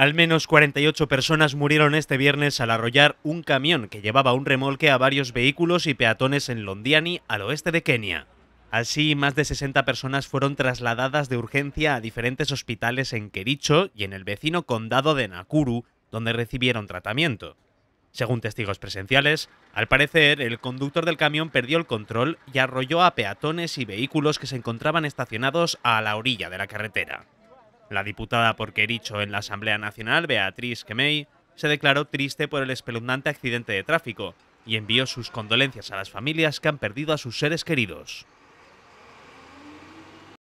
Al menos 48 personas murieron este viernes al arrollar un camión que llevaba un remolque a varios vehículos y peatones en Londiani, al oeste de Kenia. Así, más de 60 personas fueron trasladadas de urgencia a diferentes hospitales en Kericho y en el vecino condado de Nakuru, donde recibieron tratamiento. Según testigos presenciales, al parecer el conductor del camión perdió el control y arrolló a peatones y vehículos que se encontraban estacionados a la orilla de la carretera. La diputada por Quericho en la Asamblea Nacional, Beatriz Quemey, se declaró triste por el espeluznante accidente de tráfico y envió sus condolencias a las familias que han perdido a sus seres queridos.